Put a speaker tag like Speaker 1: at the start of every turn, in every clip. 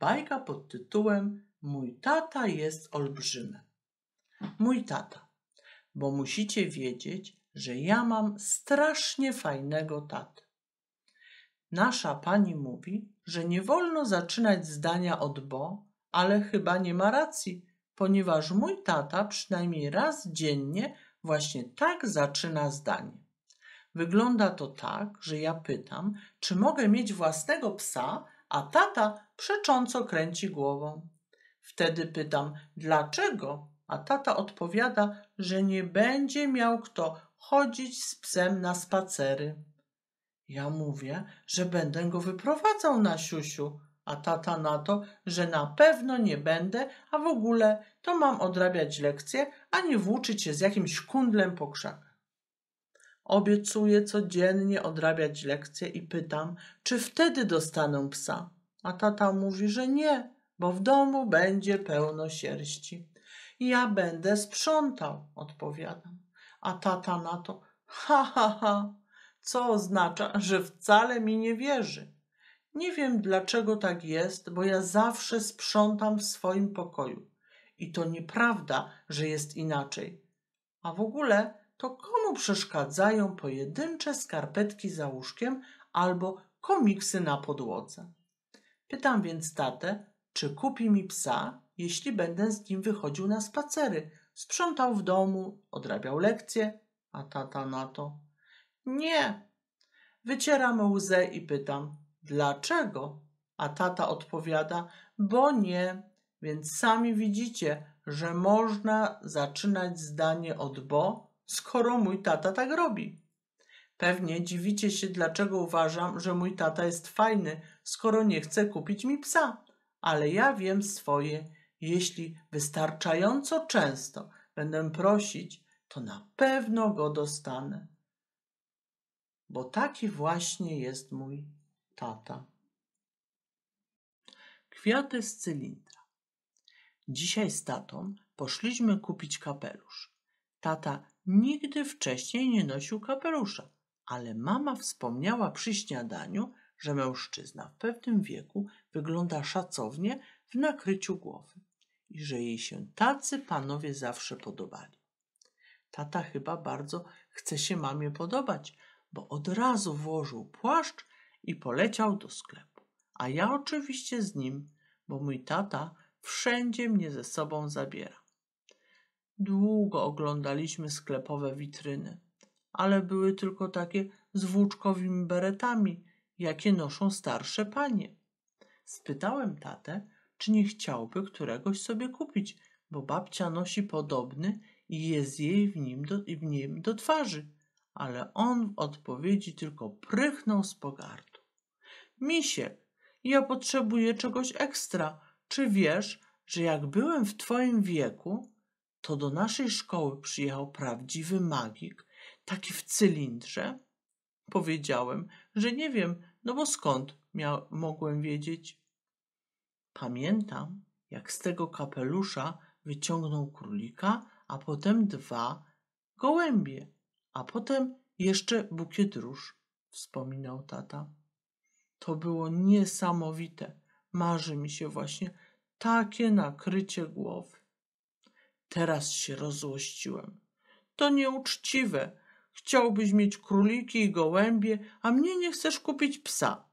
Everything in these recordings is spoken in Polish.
Speaker 1: Bajka pod tytułem Mój tata jest olbrzymem. Mój tata, bo musicie wiedzieć, że ja mam strasznie fajnego tatę. Nasza pani mówi, że nie wolno zaczynać zdania od bo, ale chyba nie ma racji, ponieważ mój tata przynajmniej raz dziennie właśnie tak zaczyna zdanie. Wygląda to tak, że ja pytam, czy mogę mieć własnego psa, a tata przecząco kręci głową. Wtedy pytam, dlaczego? A tata odpowiada, że nie będzie miał kto chodzić z psem na spacery. Ja mówię, że będę go wyprowadzał na siusiu, a tata na to, że na pewno nie będę, a w ogóle to mam odrabiać lekcje, a nie włóczyć się z jakimś kundlem po krzakach. Obiecuję codziennie odrabiać lekcje i pytam, czy wtedy dostanę psa. A tata mówi, że nie, bo w domu będzie pełno sierści. Ja będę sprzątał, odpowiadam. A tata na to, ha, ha, ha, co oznacza, że wcale mi nie wierzy. Nie wiem dlaczego tak jest, bo ja zawsze sprzątam w swoim pokoju. I to nieprawda, że jest inaczej. A w ogóle to komu przeszkadzają pojedyncze skarpetki za łóżkiem albo komiksy na podłodze? Pytam więc tatę, czy kupi mi psa, jeśli będę z nim wychodził na spacery, sprzątał w domu, odrabiał lekcje, a tata na to. Nie. Wycieram łzę i pytam, dlaczego? A tata odpowiada, bo nie, więc sami widzicie, że można zaczynać zdanie od bo skoro mój tata tak robi? Pewnie dziwicie się, dlaczego uważam, że mój tata jest fajny, skoro nie chce kupić mi psa. Ale ja wiem swoje. Jeśli wystarczająco często będę prosić, to na pewno go dostanę. Bo taki właśnie jest mój tata. Kwiaty z cylindra. Dzisiaj z tatą poszliśmy kupić kapelusz. Tata nigdy wcześniej nie nosił kapelusza, ale mama wspomniała przy śniadaniu, że mężczyzna w pewnym wieku wygląda szacownie w nakryciu głowy i że jej się tacy panowie zawsze podobali. Tata chyba bardzo chce się mamie podobać, bo od razu włożył płaszcz i poleciał do sklepu. A ja oczywiście z nim, bo mój tata wszędzie mnie ze sobą zabiera. Długo oglądaliśmy sklepowe witryny, ale były tylko takie z włóczkowymi beretami, jakie noszą starsze panie. Spytałem tatę, czy nie chciałby któregoś sobie kupić, bo babcia nosi podobny i jest jej w nim do, w nim do twarzy, ale on w odpowiedzi tylko prychnął z pogardu. Misie, ja potrzebuję czegoś ekstra. Czy wiesz, że jak byłem w twoim wieku, to do naszej szkoły przyjechał prawdziwy magik, taki w cylindrze. Powiedziałem, że nie wiem, no bo skąd miał, mogłem wiedzieć? Pamiętam, jak z tego kapelusza wyciągnął królika, a potem dwa gołębie, a potem jeszcze bukiet róż, wspominał tata. To było niesamowite. Marzy mi się właśnie takie nakrycie głowy. Teraz się rozzłościłem. To nieuczciwe. Chciałbyś mieć króliki i gołębie, a mnie nie chcesz kupić psa.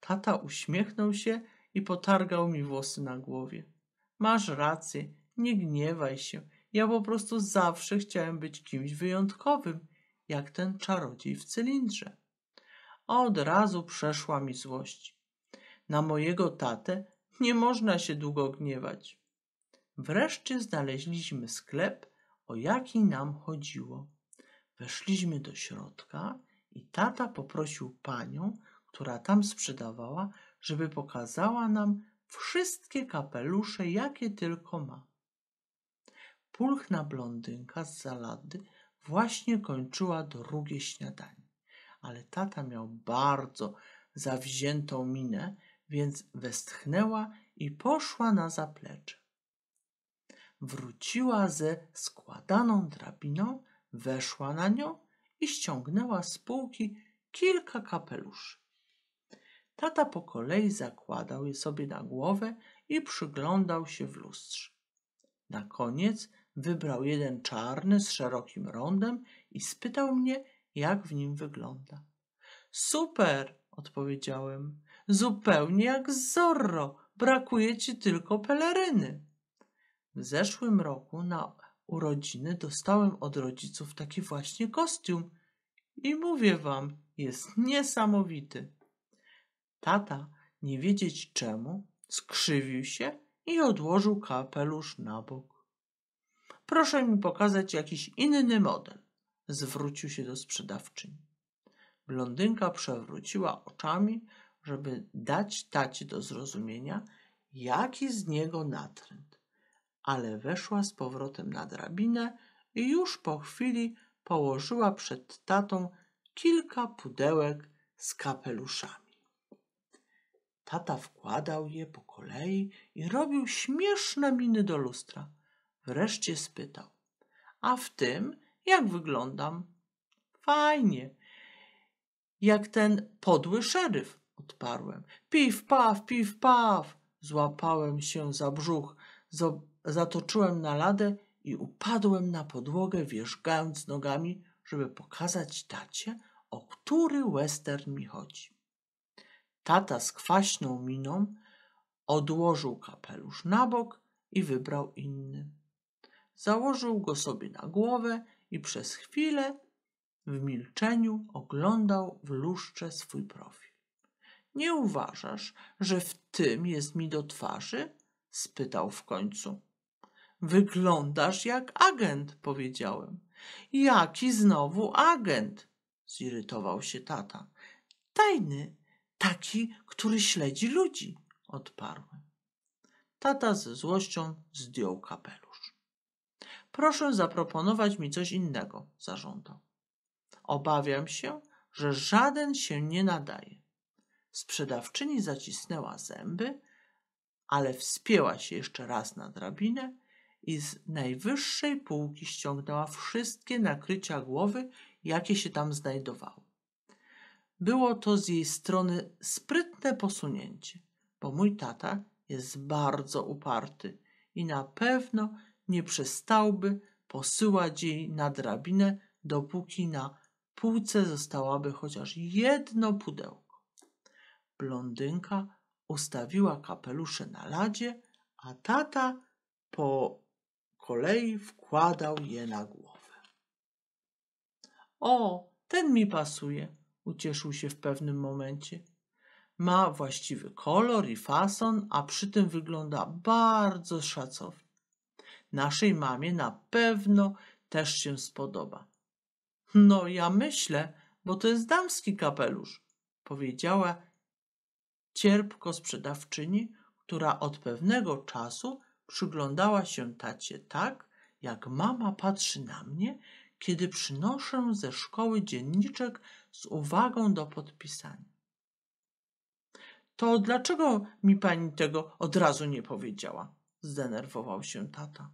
Speaker 1: Tata uśmiechnął się i potargał mi włosy na głowie. Masz rację, nie gniewaj się. Ja po prostu zawsze chciałem być kimś wyjątkowym, jak ten czarodziej w cylindrze. A od razu przeszła mi złość. Na mojego tatę nie można się długo gniewać. Wreszcie znaleźliśmy sklep, o jaki nam chodziło. Weszliśmy do środka i tata poprosił panią, która tam sprzedawała, żeby pokazała nam wszystkie kapelusze, jakie tylko ma. Pulchna blondynka z zalady właśnie kończyła drugie śniadanie, ale tata miał bardzo zawziętą minę, więc westchnęła i poszła na zaplecze. Wróciła ze składaną drabiną, weszła na nią i ściągnęła z półki kilka kapeluszy. Tata po kolei zakładał je sobie na głowę i przyglądał się w lustrze. Na koniec wybrał jeden czarny z szerokim rondem i spytał mnie, jak w nim wygląda. Super, odpowiedziałem. Zupełnie jak Zorro, brakuje ci tylko peleryny. W zeszłym roku na urodziny dostałem od rodziców taki właśnie kostium i mówię wam, jest niesamowity. Tata, nie wiedzieć czemu, skrzywił się i odłożył kapelusz na bok. Proszę mi pokazać jakiś inny model, zwrócił się do sprzedawczyni. Blondynka przewróciła oczami, żeby dać tacie do zrozumienia, jaki z niego natręt ale weszła z powrotem na drabinę i już po chwili położyła przed tatą kilka pudełek z kapeluszami. Tata wkładał je po kolei i robił śmieszne miny do lustra. Wreszcie spytał: A w tym jak wyglądam? Fajnie. Jak ten podły szeryf, odparłem. Pif, paw, pif, paw. Złapałem się za brzuch. Zatoczyłem na ladę i upadłem na podłogę, wierzgając nogami, żeby pokazać tacie, o który western mi chodzi. Tata z kwaśną miną odłożył kapelusz na bok i wybrał inny. Założył go sobie na głowę i przez chwilę w milczeniu oglądał w luszcze swój profil. Nie uważasz, że w tym jest mi do twarzy? spytał w końcu. Wyglądasz jak agent, powiedziałem. Jaki znowu agent? Zirytował się tata. Tajny, taki, który śledzi ludzi, odparłem. Tata ze złością zdjął kapelusz. Proszę zaproponować mi coś innego, zażądał. Obawiam się, że żaden się nie nadaje. Sprzedawczyni zacisnęła zęby, ale wspięła się jeszcze raz na drabinę i z najwyższej półki ściągnęła wszystkie nakrycia głowy, jakie się tam znajdowały. Było to z jej strony sprytne posunięcie, bo mój tata jest bardzo uparty i na pewno nie przestałby posyłać jej na drabinę, dopóki na półce zostałaby chociaż jedno pudełko. Blondynka ustawiła kapelusze na ladzie, a tata po kolei wkładał je na głowę. O, ten mi pasuje, ucieszył się w pewnym momencie. Ma właściwy kolor i fason, a przy tym wygląda bardzo szacownie. Naszej mamie na pewno też się spodoba. No, ja myślę, bo to jest damski kapelusz, powiedziała cierpko sprzedawczyni, która od pewnego czasu Przyglądała się tacie tak, jak mama patrzy na mnie, kiedy przynoszę ze szkoły dzienniczek z uwagą do podpisania. To dlaczego mi pani tego od razu nie powiedziała? Zdenerwował się tata.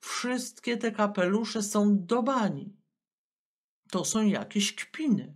Speaker 1: Wszystkie te kapelusze są do bani. To są jakieś kpiny.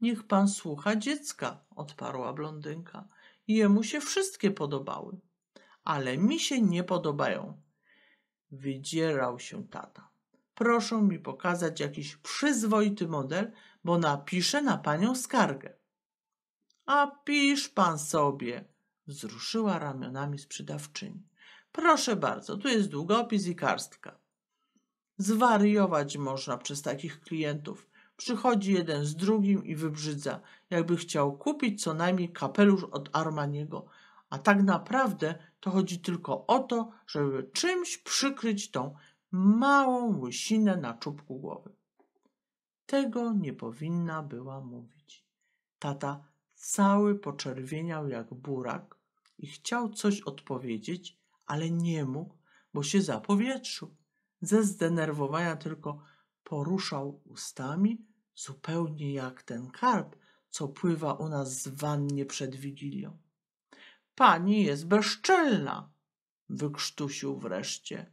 Speaker 1: Niech pan słucha dziecka, odparła blondynka. Jemu się wszystkie podobały ale mi się nie podobają. Wydzierał się tata. Proszę mi pokazać jakiś przyzwoity model, bo napiszę na panią skargę. A pisz pan sobie, wzruszyła ramionami sprzedawczyni. Proszę bardzo, tu jest długopis i karstka. Zwariować można przez takich klientów. Przychodzi jeden z drugim i wybrzydza, jakby chciał kupić co najmniej kapelusz od Armaniego, a tak naprawdę to chodzi tylko o to, żeby czymś przykryć tą małą łysinę na czubku głowy. Tego nie powinna była mówić. Tata cały poczerwieniał jak burak i chciał coś odpowiedzieć, ale nie mógł, bo się zapowietrzył. Ze zdenerwowania tylko poruszał ustami, zupełnie jak ten karp, co pływa u nas z wannie przed wigilią. Pani jest bezczelna, wykrztusił wreszcie.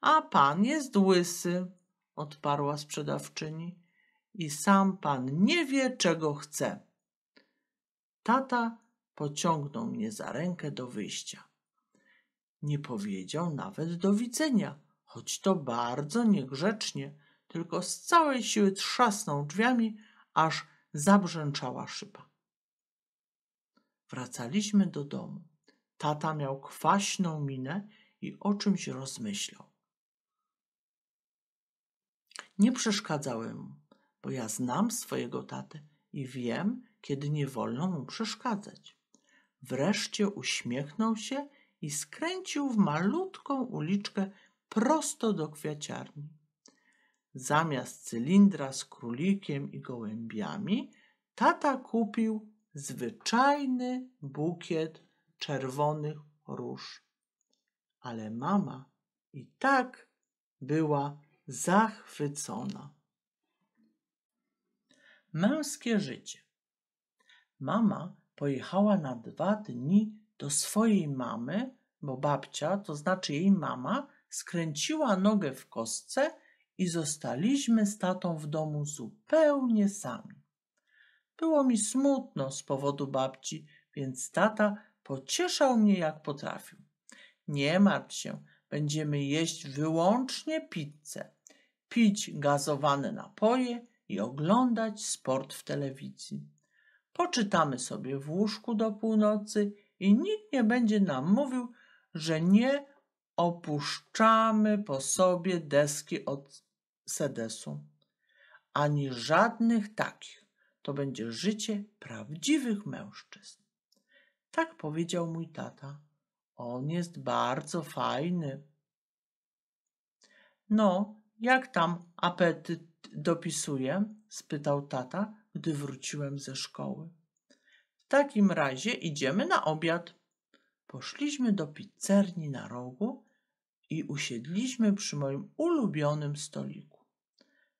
Speaker 1: A pan jest łysy, odparła sprzedawczyni. I sam pan nie wie, czego chce. Tata pociągnął mnie za rękę do wyjścia. Nie powiedział nawet do widzenia, choć to bardzo niegrzecznie, tylko z całej siły trzasnął drzwiami, aż zabrzęczała szyba. Wracaliśmy do domu. Tata miał kwaśną minę i o czymś rozmyślał. Nie przeszkadzałem mu, bo ja znam swojego tatę i wiem, kiedy nie wolno mu przeszkadzać. Wreszcie uśmiechnął się i skręcił w malutką uliczkę prosto do kwiaciarni. Zamiast cylindra z królikiem i gołębiami, tata kupił zwyczajny bukiet czerwonych róż. Ale mama i tak była zachwycona. Męskie życie. Mama pojechała na dwa dni do swojej mamy, bo babcia, to znaczy jej mama, skręciła nogę w kostce i zostaliśmy z tatą w domu zupełnie sami. Było mi smutno z powodu babci, więc tata pocieszał mnie jak potrafił. Nie martw się, będziemy jeść wyłącznie pizzę, pić gazowane napoje i oglądać sport w telewizji. Poczytamy sobie w łóżku do północy i nikt nie będzie nam mówił, że nie opuszczamy po sobie deski od sedesu, ani żadnych takich. To będzie życie prawdziwych mężczyzn. Tak powiedział mój tata. On jest bardzo fajny. No, jak tam apetyt dopisuje? spytał tata, gdy wróciłem ze szkoły. W takim razie idziemy na obiad. Poszliśmy do pizzerni na rogu i usiedliśmy przy moim ulubionym stoliku.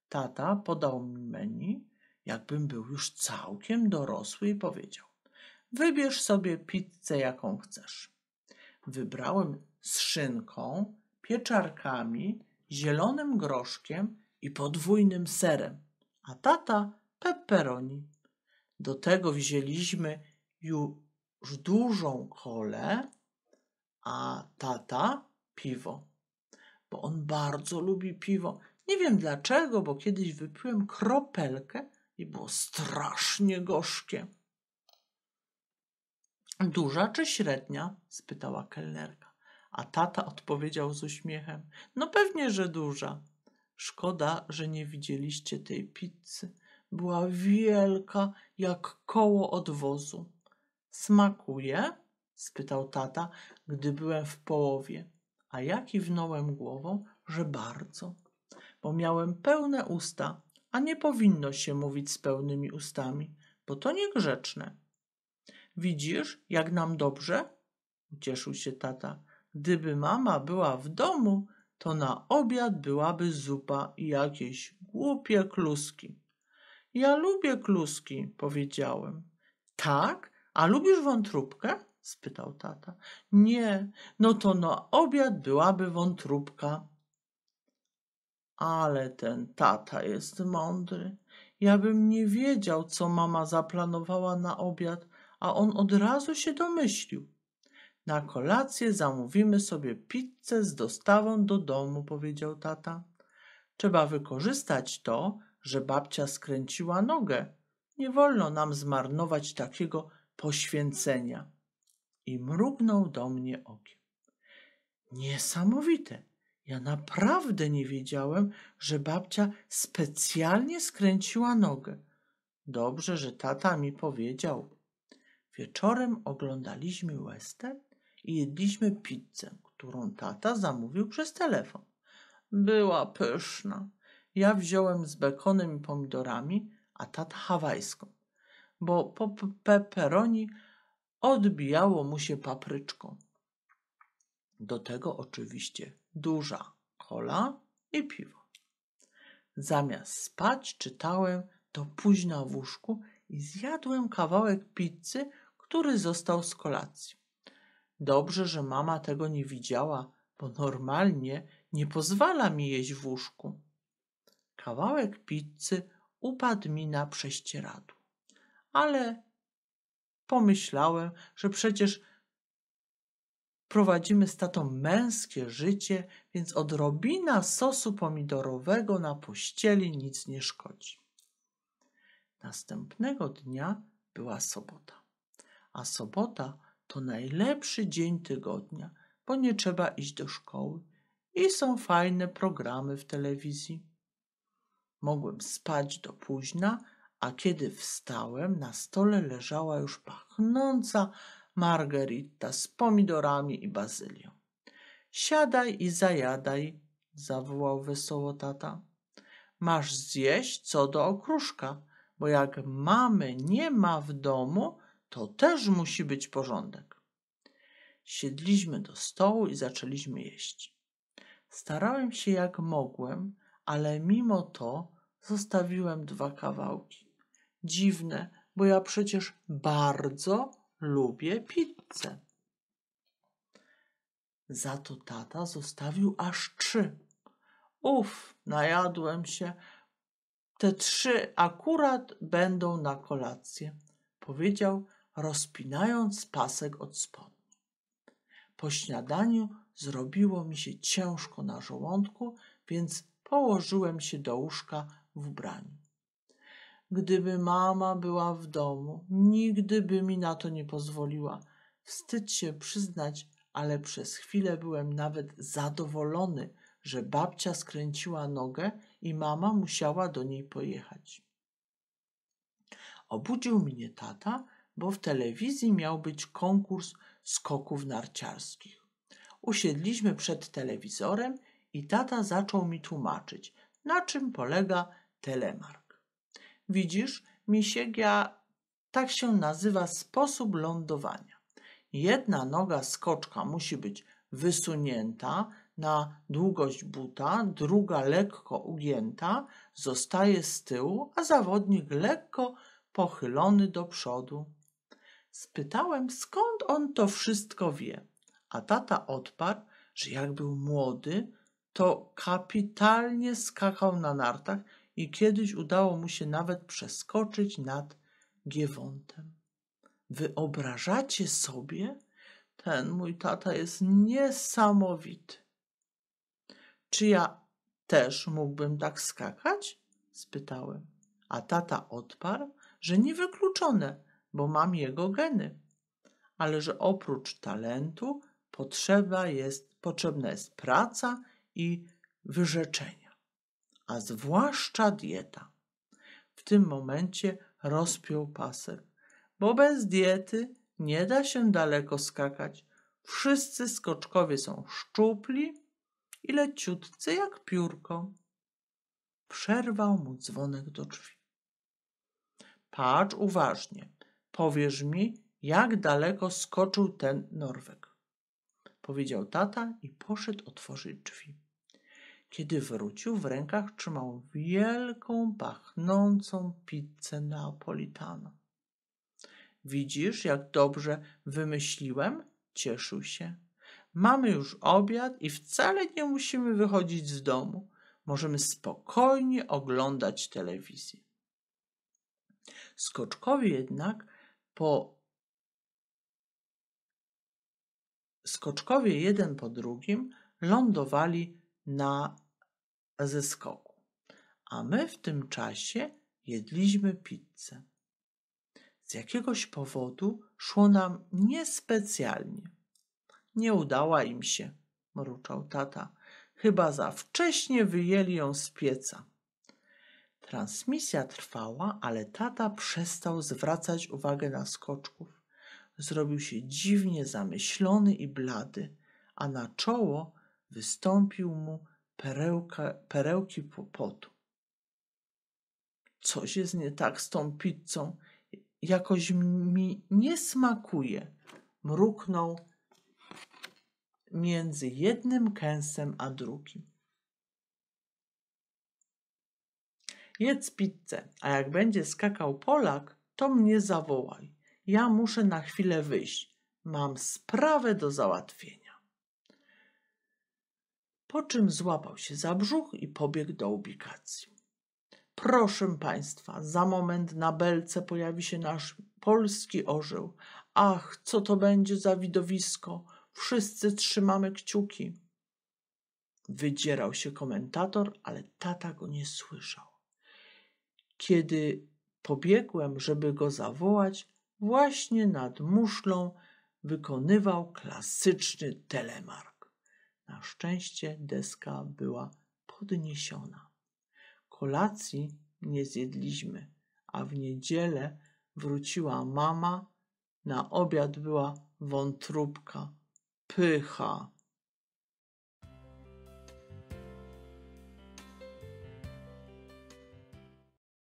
Speaker 1: Tata podał mi menu jakbym był już całkiem dorosły i powiedział: Wybierz sobie pizzę, jaką chcesz. Wybrałem z szynką, pieczarkami, zielonym groszkiem i podwójnym serem, a tata pepperoni. Do tego wzięliśmy już dużą kolę, a tata piwo, bo on bardzo lubi piwo. Nie wiem dlaczego, bo kiedyś wypiłem kropelkę i było strasznie gorzkie. Duża czy średnia? spytała kelnerka. A tata odpowiedział z uśmiechem: No pewnie, że duża. Szkoda, że nie widzieliście tej pizzy. Była wielka, jak koło odwozu. Smakuje? spytał tata, gdy byłem w połowie, a ja kiwnąłem głową, że bardzo, bo miałem pełne usta a nie powinno się mówić z pełnymi ustami, bo to niegrzeczne. Widzisz, jak nam dobrze? Ucieszył się tata. Gdyby mama była w domu, to na obiad byłaby zupa i jakieś głupie kluski. Ja lubię kluski, powiedziałem. Tak? A lubisz wątróbkę? spytał tata. Nie, no to na obiad byłaby wątróbka, ale ten tata jest mądry. Ja bym nie wiedział, co mama zaplanowała na obiad, a on od razu się domyślił. Na kolację zamówimy sobie pizzę z dostawą do domu, powiedział tata. Trzeba wykorzystać to, że babcia skręciła nogę. Nie wolno nam zmarnować takiego poświęcenia. I mrugnął do mnie okiem. Niesamowite! Ja naprawdę nie wiedziałem, że babcia specjalnie skręciła nogę. Dobrze, że tata mi powiedział. Wieczorem oglądaliśmy western i jedliśmy pizzę, którą tata zamówił przez telefon. Była pyszna. Ja wziąłem z bekonem i pomidorami, a tata hawajską, bo po peperoni odbijało mu się papryczką. Do tego oczywiście duża kola i piwo. Zamiast spać czytałem do późna w łóżku i zjadłem kawałek pizzy, który został z kolacji. Dobrze, że mama tego nie widziała, bo normalnie nie pozwala mi jeść w łóżku. Kawałek pizzy upadł mi na prześcieradło, ale pomyślałem, że przecież Prowadzimy z tatą męskie życie, więc odrobina sosu pomidorowego na pościeli nic nie szkodzi. Następnego dnia była sobota. A sobota to najlepszy dzień tygodnia, bo nie trzeba iść do szkoły i są fajne programy w telewizji. Mogłem spać do późna, a kiedy wstałem, na stole leżała już pachnąca margherita z pomidorami i bazylią. Siadaj i zajadaj, zawołał wesoło tata. Masz zjeść co do okruszka, bo jak mamy nie ma w domu, to też musi być porządek. Siedliśmy do stołu i zaczęliśmy jeść. Starałem się jak mogłem, ale mimo to zostawiłem dwa kawałki. Dziwne, bo ja przecież bardzo Lubię pizzę. Za to tata zostawił aż trzy. Uf, najadłem się. Te trzy akurat będą na kolację, powiedział, rozpinając pasek od spodni. Po śniadaniu zrobiło mi się ciężko na żołądku, więc położyłem się do łóżka w ubraniu. Gdyby mama była w domu, nigdy by mi na to nie pozwoliła. Wstyd się przyznać, ale przez chwilę byłem nawet zadowolony, że babcia skręciła nogę i mama musiała do niej pojechać. Obudził mnie tata, bo w telewizji miał być konkurs skoków narciarskich. Usiedliśmy przed telewizorem i tata zaczął mi tłumaczyć, na czym polega telemar. Widzisz, misiegia tak się nazywa sposób lądowania. Jedna noga skoczka musi być wysunięta na długość buta, druga lekko ugięta, zostaje z tyłu, a zawodnik lekko pochylony do przodu. Spytałem, skąd on to wszystko wie, a tata odparł, że jak był młody, to kapitalnie skakał na nartach i kiedyś udało mu się nawet przeskoczyć nad Giewontem. Wyobrażacie sobie? Ten mój tata jest niesamowity. Czy ja też mógłbym tak skakać? spytałem. A tata odparł, że niewykluczone, bo mam jego geny, ale że oprócz talentu potrzeba jest, potrzebna jest praca i wyrzeczenie a zwłaszcza dieta. W tym momencie rozpiął pasek, bo bez diety nie da się daleko skakać. Wszyscy skoczkowie są szczupli i leciutcy jak piórko. Przerwał mu dzwonek do drzwi. Patrz uważnie, powiesz mi, jak daleko skoczył ten Norwek. Powiedział tata i poszedł otworzyć drzwi. Kiedy wrócił, w rękach trzymał wielką, pachnącą pizzę neapolitana. Widzisz, jak dobrze wymyśliłem? Cieszył się. Mamy już obiad i wcale nie musimy wychodzić z domu. Możemy spokojnie oglądać telewizję. Skoczkowie jednak po Skoczkowie jeden po drugim lądowali na ze skoku, a my w tym czasie jedliśmy pizzę. Z jakiegoś powodu szło nam niespecjalnie. Nie udała im się, mruczał tata. Chyba za wcześnie wyjęli ją z pieca. Transmisja trwała, ale tata przestał zwracać uwagę na skoczków. Zrobił się dziwnie zamyślony i blady, a na czoło wystąpił mu perełka, perełki potu. Coś jest nie tak z tą pizzą. Jakoś mi nie smakuje. Mruknął między jednym kęsem a drugim. Jedz pizzę, a jak będzie skakał Polak, to mnie zawołaj. Ja muszę na chwilę wyjść. Mam sprawę do załatwienia po czym złapał się za brzuch i pobiegł do ubikacji. Proszę Państwa, za moment na belce pojawi się nasz polski orzeł. Ach, co to będzie za widowisko! Wszyscy trzymamy kciuki. Wydzierał się komentator, ale tata go nie słyszał. Kiedy pobiegłem, żeby go zawołać, właśnie nad muszlą wykonywał klasyczny telemar. Na szczęście deska była podniesiona. Kolacji nie zjedliśmy, a w niedzielę wróciła mama. Na obiad była wątróbka. Pycha!